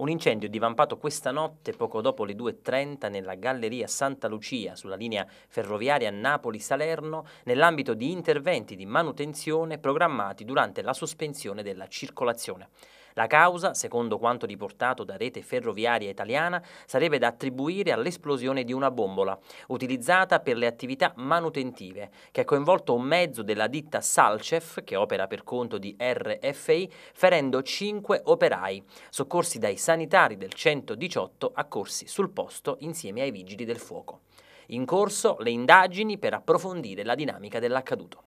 un incendio divampato questa notte poco dopo le 2.30 nella Galleria Santa Lucia sulla linea ferroviaria Napoli-Salerno nell'ambito di interventi di manutenzione programmati durante la sospensione della circolazione. La causa, secondo quanto riportato da rete ferroviaria italiana, sarebbe da attribuire all'esplosione di una bombola, utilizzata per le attività manutentive, che ha coinvolto un mezzo della ditta Salcef, che opera per conto di RFI, ferendo 5 operai, soccorsi dai sanitari del 118 accorsi sul posto insieme ai vigili del fuoco. In corso le indagini per approfondire la dinamica dell'accaduto.